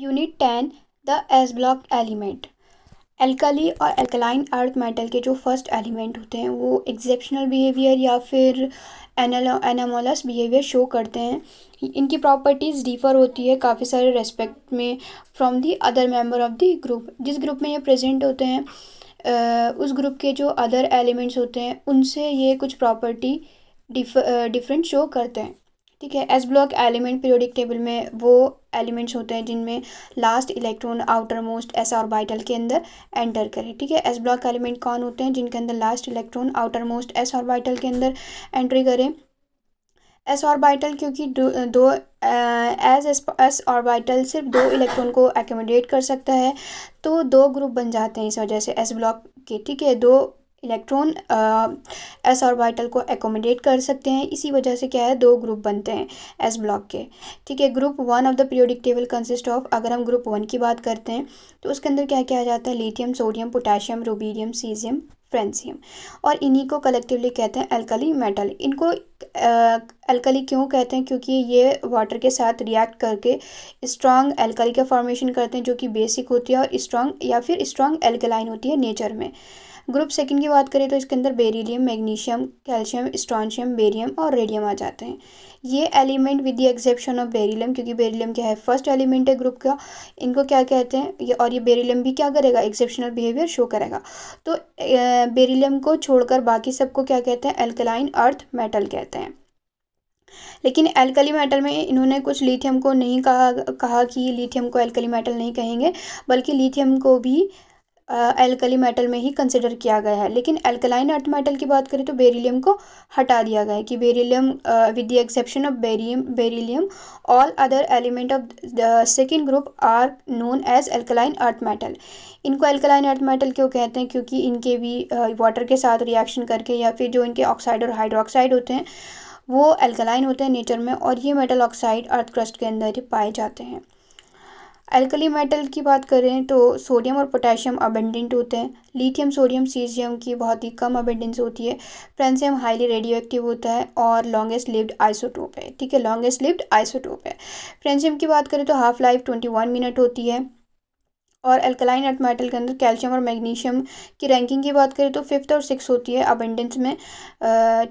unit ten the s block element alkali और alkaline earth metal के जो first element होते हैं वो एग्जेप्शनल बिहेवियर या फिर एनामोलस बिहेवियर शो करते हैं इनकी प्रॉपर्टीज़ डिफर होती है काफ़ी सारे रेस्पेक्ट में from the other member of the group जिस ग्रुप में ये प्रेजेंट होते हैं उस ग्रुप के जो अदर एलिमेंट्स होते हैं उनसे ये कुछ प्रॉपर्टी डिफरेंट शो करते हैं ठीक है s block element periodic table में वो एलिमेंट्स होते हैं जिनमें last electron outermost s orbital के अंदर एंटर करे ठीक है एस ब्लॉक एलिमेंट कौन होते हैं जिनके अंदर last electron outermost s orbital के अंदर एंट्री करें एस ऑर्बिटल क्योंकि दो एज एस ऑर्बिटल सिर्फ दो इलेक्ट्रॉन को एकोमोडेट कर सकता है तो दो ग्रुप बन जाते हैं इस वजह से एस ब्लॉक के ठीक है दो इलेक्ट्रॉन एस ऑर्बिटल को एकोमोडेट कर सकते हैं इसी वजह से क्या है दो ग्रुप बनते हैं एस ब्लॉक के ठीक है group one of the periodic table consist of अगर हम ग्रुप वन की बात करते हैं तो उसके अंदर क्या क्या आ जाता है lithium sodium potassium rubidium caesium francium और इन्हीं को कलेक्टिवली कहते हैं अल्कली मेटल इनको अल्कली uh, क्यों कहते हैं क्योंकि ये वाटर के साथ रिएक्ट करके स्ट्रांग अल्कली का फॉर्मेशन करते हैं जो कि बेसिक होती है और स्ट्रांग या फिर स्ट्रांग एल्कलाइन होती है नेचर में ग्रुप सेकंड की बात करें तो इसके अंदर beryllium magnesium calcium strontium barium और रेडियम आ जाते हैं ये element with the exception of beryllium क्योंकि बेरिलियम क्या है फर्स्ट एलिमेंट है ग्रुप का इनको क्या कहते हैं ये और ये बेरिलियम भी क्या करेगा एक्सेप्शनल बिहेवियर शो करेगा तो बेरिलियम को छोड़कर बाकी सबको क्या कहते हैं एल्कलाइन अर्थ मेटल कहते हैं लेकिन एल्कली मेटल में इन्होंने कुछ लिथियम को नहीं कहा कहा कि लिथियम को एल्कली मेटल नहीं कहेंगे बल्कि लिथियम को भी एल्कली मेटल में ही कंसिडर किया गया है लेकिन एल्कलाइन अर्थ मेटल की बात करें तो बेरिलियम को हटा दिया गया है कि beryllium with the exception of barium beryllium all other element of the second group are known as alkaline earth metal इनको एल्कलाइन अर्थ मेटल क्यों कहते हैं क्योंकि इनके भी वाटर के साथ रिएक्शन करके या फिर जो इनके ऑक्साइड और हाइड्रोक्साइड होते हैं वो एल्कलाइन होते हैं नेचर में और ये मेटल ऑक्साइड अर्थ क्रस्ट के अंदर ही पाए जाते हैं अल्कली मेटल की बात करें तो सोडियम और पोटेशियम अबेंडेंट होते हैं लिथियम सोडियम सीजियम की बहुत ही कम अबेंडेंस होती है फ्रेंसियम हाईली रेडियो एक्टिव होता है और लॉन्गेस्ट लिव्ड आइसोटोप है ठीक है लॉन्गेस्ट लिव्ड आइसोटोप है फ्रेंसियम की बात करें तो half life twenty one minute होती है और अल्कलाइन अर्थ मेटल के अंदर कैल्शियम और मैग्नीशियम की रैंकिंग की बात करें तो फिफ्थ और सिक्स होती है अबेंडेंस में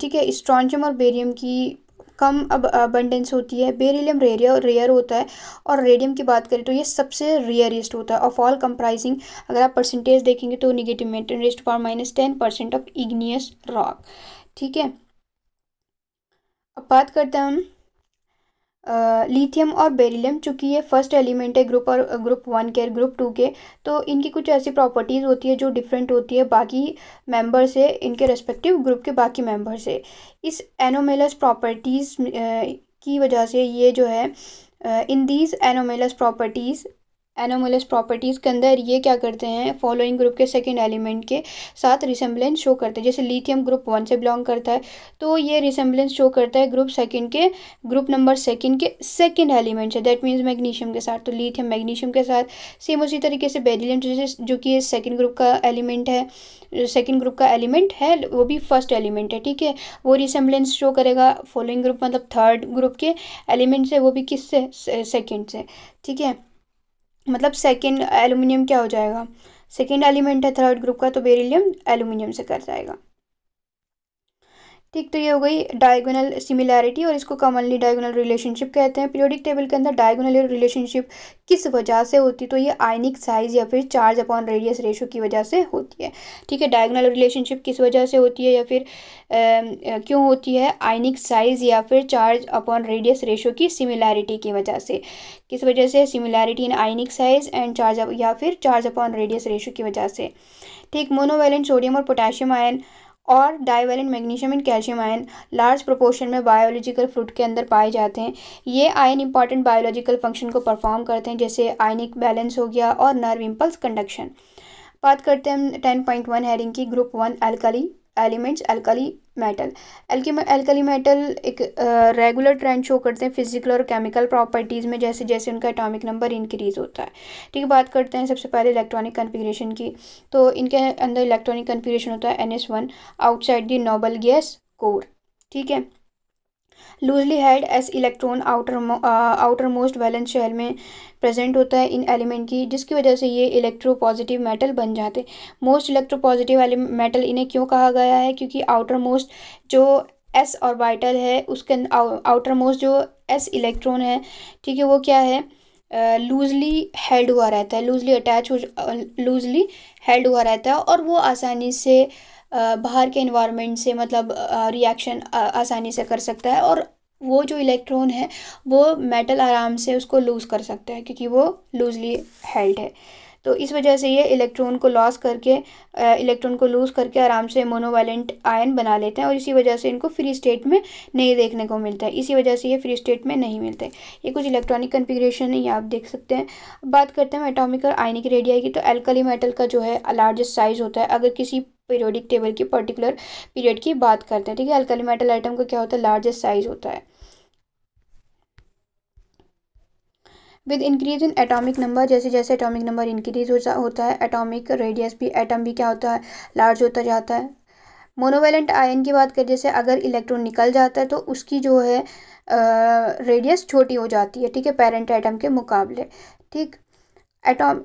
ठीक है स्ट्रॉन्चियम और बेरियम की कम अब अबंडेंस होती है बेरिलियम रेरिया रेयर होता है और रेडियम की बात करें तो ये सबसे रेयरेस्ट होता है ऑफ ऑल कंप्राइजिंग अगर आप परसेंटेज देखेंगे तो निगेटिव में rest power minus ten percent of igneous rock ठीक है अब बात करते हैं हम लिथियम और बेरिलियम चूँकि ये फर्स्ट एलिमेंट है ग्रुप और ग्रुप वन के ग्रुप टू के तो इनकी कुछ ऐसी प्रॉपर्टीज़ होती है जो डिफरेंट होती है बाकी मेंबर से इनके रेस्पेक्टिव ग्रुप के बाकी मेंबर से इस एनोमेलस प्रॉपर्टीज़ की वजह से ये जो है in these anomalous properties anomalous properties के अंदर ये क्या करते हैं फॉलोइंग ग्रुप के सेकेंड एलिमेंट के साथ रिसेम्बलेंस शो करते हैं जैसे लिथियम ग्रुप वन से बिलोंग करता है तो ये रिसेम्बलेंस शो करता है ग्रुप सेकेंड के ग्रुप नंबर सेकेंड के सेकेंड एलिमेंट से दैट मीन्स मैग्नीशियम के साथ तो लिथियम मैग्नीशियम के साथ सेम उसी तरीके से बेरिलियम जैसे जो कि सेकेंड ग्रुप का एलिमेंट है सेकेंड ग्रुप का एलिमेंट है वो भी फर्स्ट एलिमेंट है ठीक है वो रिसेम्बलेंस शो करेगा फॉलोइंग ग्रुप मतलब थर्ड ग्रुप के एलिमेंट से वो भी किस से सेकेंड से ठीक है मतलब सेकेंड एलुमिनियम क्या हो जाएगा सेकेंड एलिमेंट है थर्ड ग्रुप का तो बेरिलियम एलुमिनियम से कर जाएगा ठीक तो ये हो गई डायगोनल सिमिलैरिटी और इसको कॉमनली डायगोनल रिलेशनशिप कहते हैं पीरियोडिक टेबल के अंदर डायगोनल रिलेशनशिप किस वजह से होती है तो ये आयनिक साइज या फिर चार्ज अपॉन रेडियस रेशो की वजह से होती है ठीक है डायगोनल रिलेशनशिप किस वजह से होती है या फिर क्यों होती है आयनिक साइज या फिर चार्ज अपॉन रेडियस रेशो की सिमिलैरिटी की वजह से किस वजह से similarity in ionic size and charge या फिर चार्ज अपॉन रेडियस रेशो की वजह से ठीक मोनोवेलेंट सोडियम और पोटेशियम आयन और divalent magnesium and calcium ion large proportion में बायोलॉजिकल फ्रूट के अंदर पाए जाते हैं ये आयन इंपॉर्टेंट बायोलॉजिकल फंक्शन को परफॉर्म करते हैं जैसे आयनिक बैलेंस हो गया और नर्व इम्पल्स कंडक्शन बात करते हैं हम टेन पॉइंट वन हेरिंग की group one alkali elements alkali metal alkali metal एक रेगुलर ट्रेंड शो करते हैं फिजिकल और केमिकल प्रॉपर्टीज़ में जैसे जैसे उनका एटॉमिक नंबर इंक्रीज़ होता है ठीक है बात करते हैं सबसे पहले इलेक्ट्रॉनिक कन्फिग्रेशन की तो इनके अंदर इलेक्ट्रॉनिक कन्फिग्रेशन होता है n s one outside the noble gas core ठीक है loosely held s electron outer outermost valence shell में प्रेजेंट होता है इन एलिमेंट की जिसकी वजह से ये इलेक्ट्रो पॉजिटिव मेटल बन जाते मोस्ट इलेक्ट्रो पॉजिटिव मेटल इन्हें क्यों कहा गया है क्योंकि आउटर मोस्ट जो एस ऑर्बिटल है उसके आउटर मोस्ट जो एस इलेक्ट्रॉन है ठीक है वो क्या है लूजली uh, हेल्ड हुआ रहता है लूजली अटैच हो लूजली uh, हेल्ड हुआ रहता है और वो आसानी से बाहर के इन्वायरमेंट से मतलब रिएक्शन आसानी से कर सकता है और वो जो इलेक्ट्रॉन है वो मेटल आराम से उसको लूज़ कर सकता है क्योंकि वो लूजली हेल्ड है तो इस वजह से ये इलेक्ट्रॉन को लॉस करके इलेक्ट्रॉन को लूज़ करके आराम से मोनोवाइलेंट आयन बना लेते हैं और इसी वजह से इनको फ्री स्टेट में नहीं देखने को मिलता है इसी वजह से ये फ्री स्टेट में नहीं मिलते ये कुछ इलेक्ट्रॉनिक कन्फिग्रेशन है ये आप देख सकते हैं बात करते हैं एटॉमिक और आयनिक रेडिया की तो एल्कली मेटल का जो है लार्जेस्ट साइज़ होता है अगर किसी पीरियोडिक टेबल की पर्टिकुलर पीरियड की बात करते हैं ठीक है अल्कली मेटल आइटम का क्या होता है लार्जेस्ट साइज होता है with increase in atomic number जैसे जैसे एटॉमिक नंबर इंक्रीज होता है एटॉमिक रेडियस भी एटम भी क्या होता है लार्ज होता जाता है मोनोवेलेंट आयन की बात करें जैसे अगर इलेक्ट्रॉन निकल जाता है तो उसकी जो है रेडियस छोटी हो जाती है ठीक है पेरेंट आइटम के मुकाबले ठीक एटॉम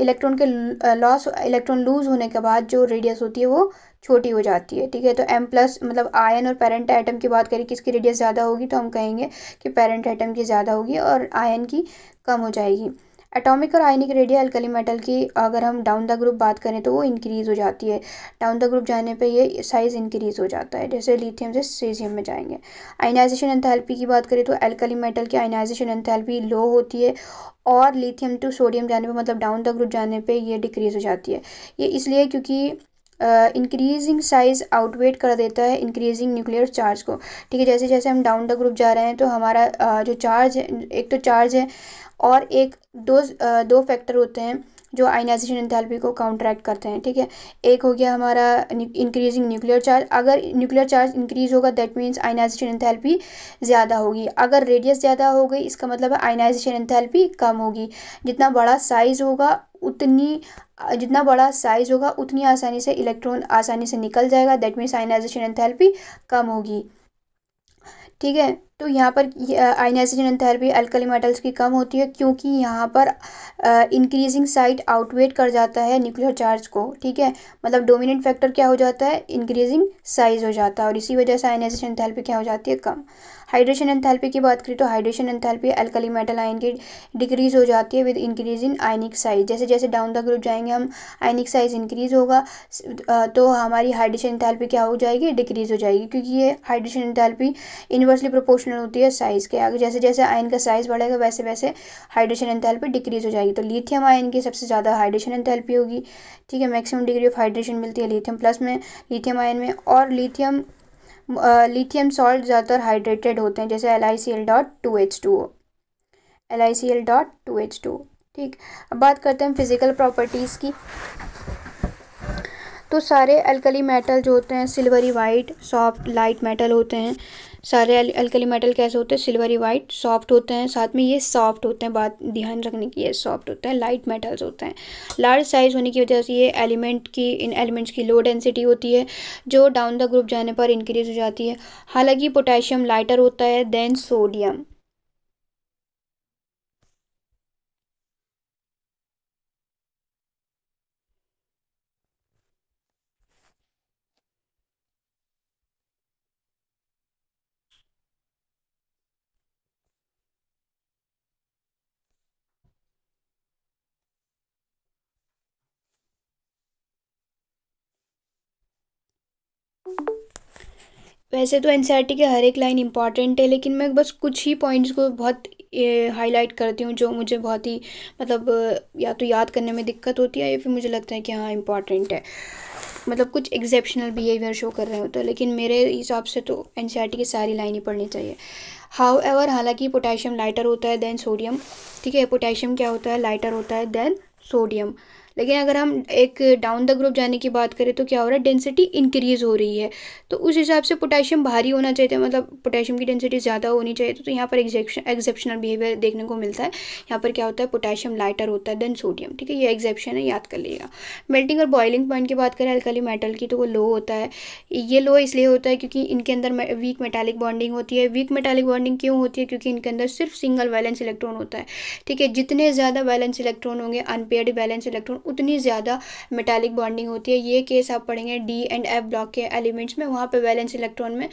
इलेक्ट्रॉन uh, के लॉस इलेक्ट्रॉन लूज होने के बाद जो रेडियस होती है वो छोटी हो जाती है ठीक है तो एम प्लस मतलब आयन और पेरेंट आइटम की बात करें किसकी रेडियस ज़्यादा होगी तो हम कहेंगे कि पेरेंट आइटम की ज़्यादा होगी और आयन की कम हो जाएगी एटॉमिक और आयनिक रेडियो अल्कली मेटल की अगर हम डाउन द ग्रुप बात करें तो वो इंक्रीज़ हो जाती है डाउन द ग्रुप जाने पे ये साइज़ इंक्रीज़ हो जाता है जैसे लिथियम से सीजियम में जाएंगे आइनाइजेशन एंथैल्पी की बात करें तो अल्कली मेटल की आइनाइजेशन एंथैल्पी लो होती है और लिथियम टू सोडियम जाने पर मतलब डाउन द ग्रुप जाने पर यह डिक्रीज़ हो जाती है ये इसलिए क्योंकि इंक्रीजिंग साइज आउटवेट कर देता है इंक्रीजिंग न्यूक्लियर चार्ज को ठीक है जैसे जैसे हम डाउन द ग्रुप जा रहे हैं तो हमारा uh, जो चार्ज है एक तो चार्ज है और एक दो दो फैक्टर होते हैं जो आइनाइजेशन एंथैल्पी को काउंट्रैक्ट करते हैं ठीक है एक हो गया हमारा इंक्रीजिंग न्यूक्लियर चार्ज अगर न्यूक्लियर चार्ज इंक्रीज होगा दैट मीन्स आइनाइजेशन एंथैल्पी ज़्यादा होगी अगर रेडियस ज़्यादा हो गई इसका मतलब है आइनाइजेशन एंथैल्पी कम होगी जितना बड़ा साइज़ होगा उतनी जितना बड़ा साइज़ होगा उतनी आसानी से इलेक्ट्रॉन आसानी से निकल जाएगा दैट मीन्स आइनाइजेशन एंथैल्पी कम होगी ठीक है तो यहाँ पर आइनाइजेशन थेरेपी अल्कली मेटल्स की कम होती है क्योंकि यहाँ पर इंक्रीजिंग साइट आउटवेट कर जाता है न्यूक्लियर चार्ज को ठीक है मतलब डोमिनेंट फैक्टर क्या हो जाता है इंक्रीजिंग साइज हो जाता है और इसी वजह से आइनाइजेशन थेरेपी क्या हो जाती है कम हाइड्रेशन एंथैल्पी की बात करें तो hydration enthalpy alkali metal ion की डिक्रीज़ हो जाती है with increase in ionic size जैसे जैसे डाउन द ग्रुप जाएंगे हम आयनिक साइज इंक्रीज़ होगा तो हमारी हाइड्रेशन एंथैल्पी क्या हो जाएगी डिक्रीज़ हो जाएगी क्योंकि ये हाइड्रेशन एंथैल्पी इन्वर्सली प्रोपोर्शनल होती है साइज़ के आगे जैसे जैसे आयन का साइज़ बढ़ेगा वैसे वैसे हाइड्रेशन एंथैल्पी डिक्रीज़ हो जाएगी तो लिथियम आयन की सबसे ज़्यादा हाइड्रेशन एंथैल्पी होगी ठीक है मैक्सिमम डिग्री ऑफ हाइड्रेशन मिलती है लिथियम प्लस में लिथियम आयन में और लिथियम लिथियम सॉल्ट ज़्यादातर हाइड्रेटेड होते हैं जैसे L I C L dot two H two O L I C L dot two H two ठीक अब बात करते हैं फिज़िकल प्रॉपर्टीज़ की तो सारे अल्कली मेटल जो होते हैं silvery white soft light metal होते हैं सारे अल्कली मेटल कैसे होते हैं सिल्वरी वाइट सॉफ्ट होते हैं साथ में ये सॉफ्ट होते हैं बात ध्यान रखने की ये सॉफ्ट होते हैं लाइट मेटल्स होते हैं लार्ज साइज होने की वजह से ये एलिमेंट की इन एलिमेंट्स की लो डेंसिटी होती है जो डाउन द ग्रुप जाने पर इंक्रीज हो जाती है हालांकि पोटेशियम लाइटर होता है देन सोडियम वैसे तो एनसीईआरटी के हर एक लाइन इंपॉर्टेंट है लेकिन मैं बस कुछ ही पॉइंट्स को बहुत हाईलाइट करती हूँ जो मुझे बहुत ही मतलब या तो याद करने में दिक्कत होती है या फिर मुझे लगता है कि हाँ इम्पॉर्टेंट है मतलब कुछ एक्सेप्शनल बिहेवियर शो कर रहे होते हैं लेकिन मेरे हिसाब से तो एन की सारी लाइन ही पढ़नी चाहिए हाउ एवर हालांकि पोटेशियम लाइटर होता है देन सोडियम ठीक है पोटेशियम क्या होता है लाइटर होता है देन सोडियम लेकिन अगर हम एक डाउन द ग्रुप जाने की बात करें तो क्या हो रहा है डेंसिटी इंक्रीज़ हो रही है तो उस हिसाब से पोटेशियम भारी होना चाहिए मतलब पोटेशियम की डेंसिटी ज़्यादा होनी चाहिए तो, तो यहाँ पर एक्जेप्शनल बिहेवियर देखने को मिलता है यहाँ पर क्या होता है पोटेशियम लाइटर होता है देन सोडियम ठीक है ये एक्जेप्शन है याद कर लीजिएगा मेल्टिंग और बॉइलिंग पॉइंट की बात करें अल्कली मेटल की तो वो लो होता है ये लो इसलिए होता है क्योंकि इनके अंदर वीक मेटालिक बॉन्डिंग होती है वीक मेटालिक बॉन्डिंग क्यों होती है क्योंकि इनके अंदर सिर्फ सिंगल बैलेंस इलेक्ट्रॉन होता है ठीक है जितने ज़्यादा बैलेंस इलेक्ट्रॉन होंगे अनपेयर्ड बैलेंस इलेक्ट्रॉन उतनी ज़्यादा मेटालिक बॉन्डिंग होती है ये केस आप पढ़ेंगे डी एंड एफ ब्लॉक के एलिमेंट्स में वहाँ पर वैलेंस इलेक्ट्रॉन में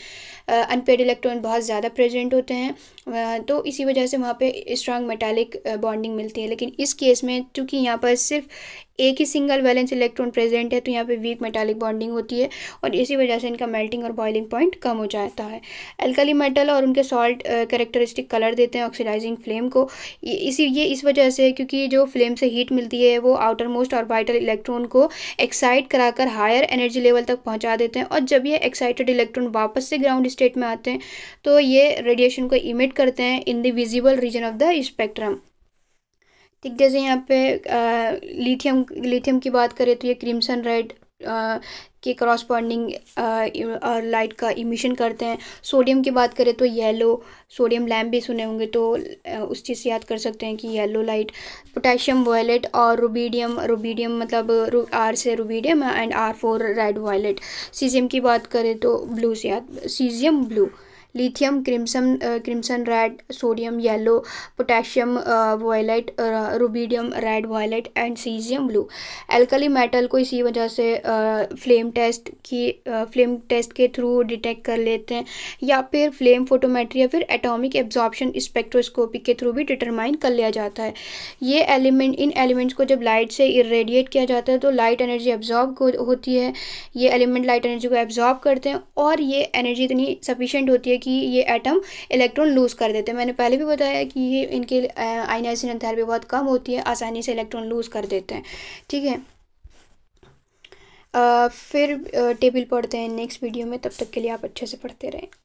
अनपेड इलेक्ट्रॉन बहुत ज़्यादा प्रेजेंट होते हैं तो इसी वजह से वहाँ पर स्ट्रांग मेटालिक बॉन्डिंग मिलती है लेकिन इस केस में चूँकि यहाँ पर सिर्फ एक ही सिंगल वैलेंस इलेक्ट्रॉन प्रेजेंट है तो यहाँ पे वीक मेटालिक बॉन्डिंग होती है और इसी वजह से इनका मेल्टिंग और बॉइलिंग पॉइंट कम हो जाता है एल्कली मेटल और उनके सॉल्ट करेक्टरिस्टिक कलर देते हैं ऑक्सीडाइजिंग फ्लेम को इसी ये इस वजह से क्योंकि जो फ्लेम से हीट मिलती है वो आउटर मोस्ट और वाइटल इलेक्ट्रॉन को एक्साइट कराकर हायर एनर्जी लेवल तक पहुँचा देते हैं और जब ये एक्साइटेड इलेक्ट्रॉन वापस से ग्राउंड स्टेट में आते हैं तो ये रेडिएशन को इमिट करते हैं in the visible region of the spectrum ठीक जैसे यहाँ पे लिथियम लिथियम की बात करें तो ये क्रिमसन रेड के और लाइट का इमिशन करते हैं सोडियम की बात करें तो येलो सोडियम लैम्प भी सुने होंगे तो उस चीज़ से याद कर सकते हैं कि येलो लाइट पोटेशियम वायलेट और रुबीडियम रुबीडियम मतलब रू, आर से rubidium and R for red violet caesium की बात करें तो ब्लू से याद caesium blue lithium crimson crimson red sodium yellow potassium violet rubidium red violet and caesium blue alkali metal को इसी वजह से फ्लेम uh, टेस्ट की फ्लेम uh, टेस्ट के थ्रू डिटेक्ट कर लेते हैं या फिर फ्लेम फोटोमेट्री या फिर एटॉमिक एब्जॉर्प्शन स्पेक्ट्रोस्कोपी के थ्रू भी डिटरमाइन कर लिया जाता है ये एलिमेंट इन एलिमेंट्स को जब लाइट से इरेडिएट किया जाता है तो लाइट एनर्जी एब्जॉर्ब होती है ये एलिमेंट लाइट एनर्जी को एब्जॉर्ब करते हैं और ये एनर्जी इतनी सफिशेंट होती है कि ये एटम इलेक्ट्रॉन लूज़ कर देते हैं मैंने पहले भी बताया कि ये इनके आइनाइजेशन थेरेपी बहुत कम होती है आसानी से इलेक्ट्रॉन लूज़ कर देते हैं ठीक है आ, फिर टेबल पढ़ते हैं नेक्स्ट वीडियो में तब तक के लिए आप अच्छे से पढ़ते रहें